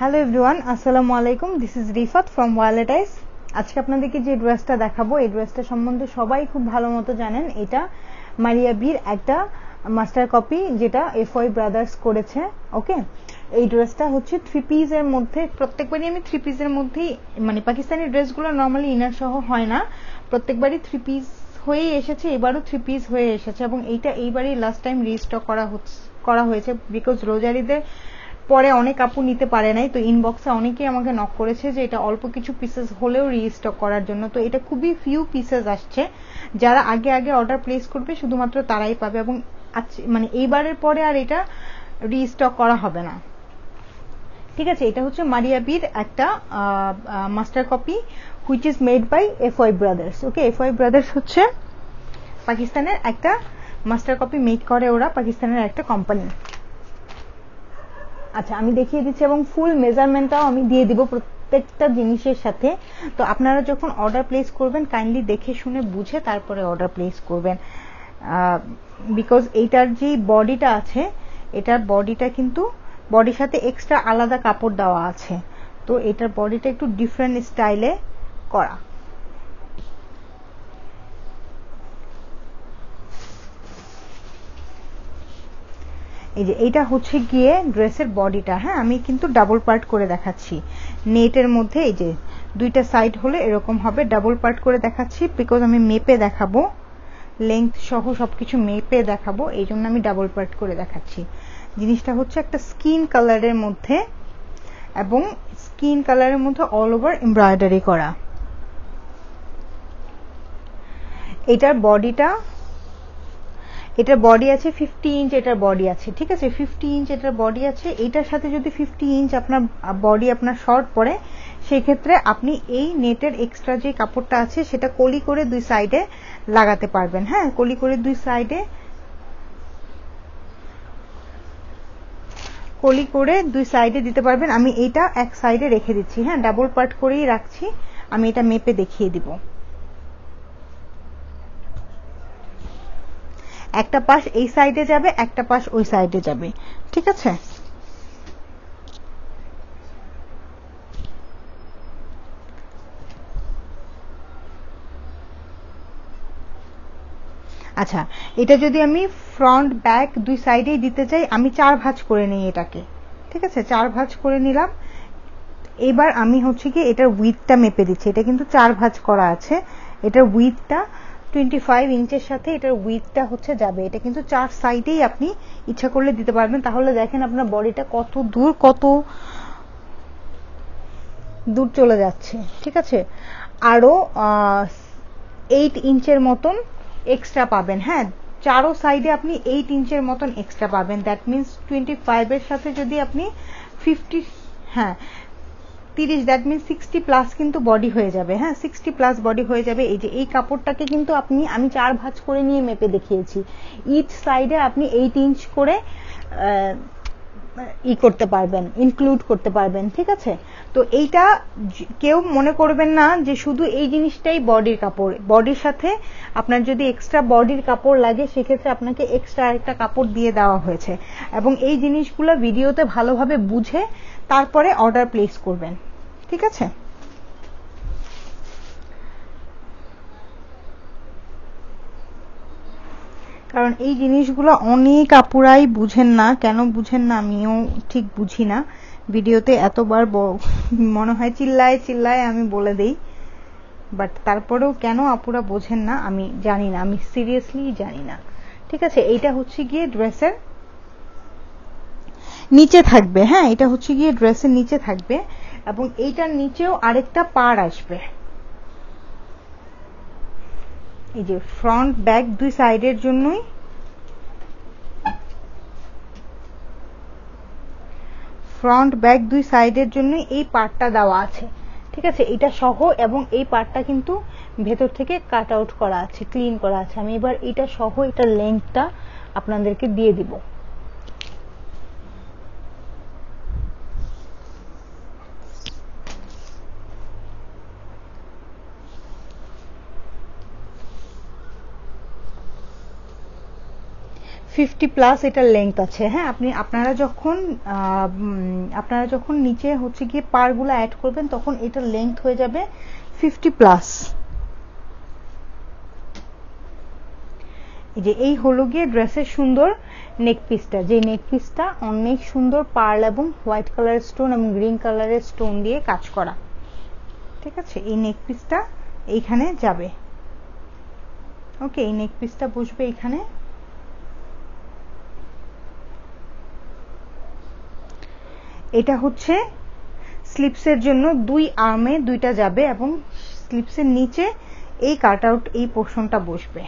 hello everyone আসসালামু আলাইকুম this is Rifat from ওয়ালেটাইস আজকে আপনাদেরকে যে ড্রেসটা দেখাবো এই ড্রেসটা সম্বন্ধে সবাই খুব ভালো মতো জানেন এটা মারিয়া বীর একটা মাস্টার কপি যেটা এফ ওয়াই ব্রাদার্স করেছে ওকে এই ড্রেসটা হচ্ছে থ্রি পিসের মধ্যে প্রত্যেকবারই আমি থ্রি পিসের মধ্যেই মানে পাকিস্তানি ড্রেসগুলো নর্মালি ইনার সহ হয় না প্রত্যেকবারই থ্রি পিস হয়েই এসেছে এবারও থ্রি পিস হয়ে এসেছে এবং এইটা এইবারই লাস্ট টাইম রিস্টক করা করা হয়েছে বিকজ রোজারিদের পরে অনেক আপু নিতে পারে নাই তো ইনবক্সে অনেকেই আমাকে নক করেছে যে এটা অল্প কিছু পিসেস হলেও রিস্টক করার জন্য তো এটা খুবই ফিউ পিসেস আসছে যারা আগে আগে অর্ডার প্লেস করবে শুধুমাত্র তারাই পাবে এবং মানে এইবারের পরে আর এটা রিস্টক করা হবে না ঠিক আছে এটা হচ্ছে মারিয়াবির একটা master copy which is made by F Y Brothers okay F Y Brothers হচ্ছে পাকিস্তানের একটা মাস্টার কপি মেক করে ওরা পাকিস্তানের একটা কোম্পানি আচ্ছা আমি দেখিয়ে দিচ্ছি এবং ফুল মেজারমেন্টটাও আমি দিয়ে দিব প্রত্যেকটা জিনিসের সাথে তো আপনারা যখন অর্ডার প্লেস করবেন কাইন্ডলি দেখে শুনে বুঝে তারপরে অর্ডার প্লেস করবেন বিকজ এইটার যে বডিটা আছে এটার বডিটা কিন্তু বডির সাথে এক্সট্রা আলাদা কাপড় দেওয়া আছে তো এটার বডিটা একটু ডিফারেন্ট স্টাইলে করা এই যে এইটা হচ্ছে গিয়ে ড্রেসের বডিটা হ্যাঁ আমি কিন্তু ডাবল পার্ট করে দেখাচ্ছি নেটের মধ্যে এই যে দুইটা সাইড হলে এরকম হবে ডাবল পার্ট করে দেখাচ্ছি বিকজ আমি মেপে দেখাবো লেংথ সহ সবকিছু মেপে দেখাবো এই জন্য আমি ডাবল পার্ট করে দেখাচ্ছি জিনিসটা হচ্ছে একটা স্কিন কালারের মধ্যে এবং স্কিন কালারের মধ্যে অল ওভার এমব্রয়ডারি করা এটার বডিটা এটার বডি আছে ফিফটি ইঞ্চ এটার বডি আছে ঠিক আছে ফিফটি ইঞ্চ এটার বডি আছে এটার সাথে যদি ফিফটি ইঞ্চ আপনার বডি আপনার শর্ট পড়ে সেক্ষেত্রে আপনি এই নেটের এক্সট্রা যে কাপড়টা আছে সেটা কলি করে দুই সাইডে লাগাতে পারবেন হ্যাঁ কলি করে দুই সাইডে কলি করে দুই সাইডে দিতে পারবেন আমি এটা এক সাইডে রেখে দিচ্ছি হ্যাঁ ডাবল পার্ট করেই রাখছি আমি এটা মেপে দেখিয়ে দিব একটা পাশ এই সাইডে যাবে একটা পাশ ওই সাইডে যাবে ঠিক আছে আচ্ছা এটা যদি আমি ফ্রন্ট ব্যাক দুই সাইডেই দিতে চাই আমি চার ভাঁজ করে নিই এটাকে ঠিক আছে চার ভাঁজ করে নিলাম এবার আমি হচ্ছে কি এটার উইথটা মেপে দিচ্ছি এটা কিন্তু চার ভাঁজ করা আছে এটার উইথটা টোয়েন্টি ইঞ্চের সাথে এটার উইথটা হচ্ছে যাবে এটা কিন্তু চার সাইডেই আপনি ইচ্ছা করলে দিতে পারবেন তাহলে দেখেন আপনার বডিটা কত দূর কত দূর চলে যাচ্ছে ঠিক আছে আরো এইট ইঞ্চের মতন এক্সট্রা পাবেন হ্যাঁ চারো সাইডে আপনি এইট ইঞ্চের মতন এক্সট্রা পাবেন দ্যাট মিনস টোয়েন্টি ফাইভের সাথে যদি আপনি ফিফটি হ্যাঁ তিরিশ দ্যাট মিন সিক্সটি প্লাস কিন্তু বডি হয়ে যাবে হ্যাঁ সিক্সটি প্লাস বডি হয়ে যাবে এই যে এই কাপড়টাকে কিন্তু আপনি আমি চার ভাঁজ করে নিয়ে মেপে দেখিয়েছি ইচ সাইডে আপনি এইট ইঞ্চ করে ই করতে পারবেন ইনক্লুড করতে পারবেন ঠিক আছে তো এইটা কেউ মনে করবেন না যে শুধু এই জিনিসটাই বডির কাপড় বডির সাথে আপনার যদি এক্সট্রা বডির কাপড় লাগে সেক্ষেত্রে আপনাকে এক্সট্রা আরেকটা কাপড় দিয়ে দেওয়া হয়েছে এবং এই জিনিসগুলো ভিডিওতে ভালোভাবে বুঝে তারপরে অর্ডার প্লেস করবেন ঠিক আছে কারণ এই জিনিসগুলো অনেক আপুরাই বুঝেন না কেন বুঝেন না আমিও ঠিক বুঝি না ভিডিওতে এতবার মনে হয় চিল্লায় চিল্লায় আমি বলে দেই বাট তারপরেও কেন আপুরা বোঝেন না আমি জানি না আমি সিরিয়াসলি জানি না ঠিক আছে এইটা হচ্ছে গিয়ে ড্রেসের নিচে থাকবে হ্যাঁ এটা হচ্ছে গিয়ে ড্রেসের নিচে থাকবে এবং এইটার নিচেও আরেকটা পার আসবে এই যে ফ্রন্ট ব্যাক দুই সাইডের জন্যই ফ্রন্ট ব্যাক দুই সাইডের জন্যই এই পার্টটা দেওয়া আছে ঠিক আছে এটা সহ এবং এই পার্টটা কিন্তু ভেতর থেকে কাট আউট করা আছে ক্লিন করা আছে আমি এবার এটা সহ এটা লেন্থটা আপনাদেরকে দিয়ে দিব ফিফটি প্লাস এটার লেংথ আছে হ্যাঁ আপনি আপনারা যখন আপনারা যখন নিচে হচ্ছে গিয়ে পারগুলো অ্যাড করবেন তখন এটার লেন্থ হয়ে যাবে ফিফটি প্লাস যে এই হলো গিয়ে ড্রেসের সুন্দর নেক পিসটা যে নেক পিসটা অনেক সুন্দর পার্ল এবং হোয়াইট কালারের স্টোন এবং গ্রিন কালারের স্টোন দিয়ে কাজ করা ঠিক আছে এই নেক পিসটা এইখানে যাবে ওকে এই নেক পিসটা বসবে এখানে এটা হচ্ছে স্লিপসের জন্য দুই আর্মে দুইটা যাবে এবং স্লিপসের নিচে এই কাট আউট এই পোর্শনটা বসবে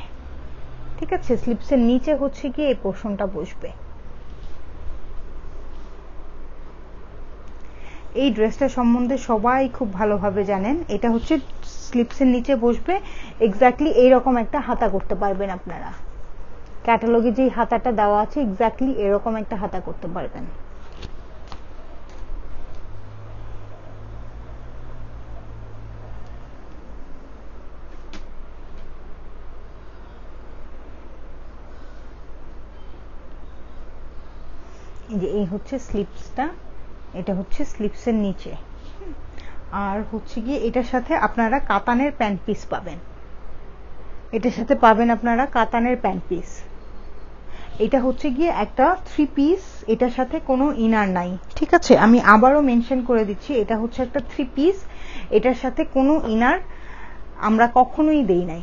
ঠিক আছে স্লিপসের নিচে হচ্ছে কি এই পোর্শনটা বসবে এই ড্রেসটা সম্বন্ধে সবাই খুব ভালোভাবে জানেন এটা হচ্ছে স্লিপসের নিচে বসবে এক্স্যাক্টলি এইরকম একটা হাতা করতে পারবেন আপনারা ক্যাটালগে যে হাতাটা দেওয়া আছে এক্স্যাক্টলি এরকম একটা হাতা করতে পারবেন যে এই হচ্ছে স্লিপসটা এটা হচ্ছে স্লিপসের নিচে আর হচ্ছে গিয়ে এটার সাথে আপনারা কাতানের প্যান্ট পিস পাবেন এটার সাথে পাবেন আপনারা কাতানের প্যান্ট পিস এটা হচ্ছে গিয়ে একটা থ্রি পিস এটার সাথে কোনো ইনার নাই ঠিক আছে আমি আবারও মেনশন করে দিচ্ছি এটা হচ্ছে একটা থ্রি পিস এটার সাথে কোনো ইনার আমরা কখনোই দেই নাই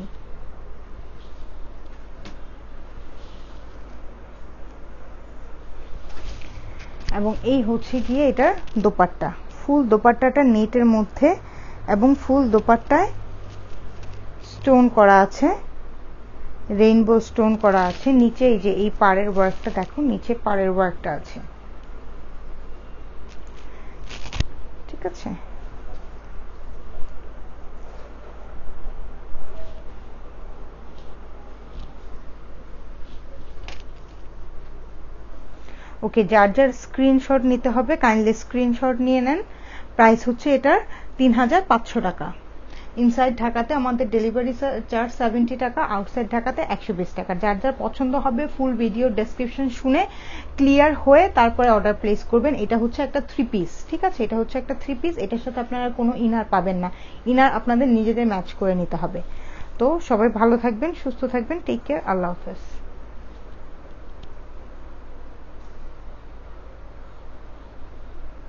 এবং এই হচ্ছে গিয়ে এটার দোপাট্টা ফুল দোপাট্টাটা নেটের মধ্যে এবং ফুল দোপাট্টায় স্টোন করা আছে রেইনবো স্টোন করা আছে নিচে এই যে এই পাড়ের ওয়ার্কটা দেখো নিচে পাড়ের ওয়ার্কটা আছে ঠিক আছে ওকে যার যার স্ক্রিনশট নিতে হবে কাইন্ডলি স্ক্রিনশট নিয়ে নেন প্রাইস হচ্ছে এটার তিন হাজার পাঁচশো টাকা ইনসাইড ঢাকাতে আমাদের ডেলিভারি চার্জ সেভেন্টি টাকা আউটসাইড ঢাকাতে একশো বিশ টাকা যার যার পছন্দ হবে ফুল ভিডিও ডেসক্রিপশন শুনে ক্লিয়ার হয়ে তারপরে অর্ডার প্লেস করবেন এটা হচ্ছে একটা থ্রি পিস ঠিক আছে এটা হচ্ছে একটা থ্রি পিস এটার সাথে আপনারা কোনো ইনার পাবেন না ইনার আপনাদের নিজেদের ম্যাচ করে নিতে হবে তো সবাই ভালো থাকবেন সুস্থ থাকবেন টেক কেয়ার আল্লাহ হাফেজ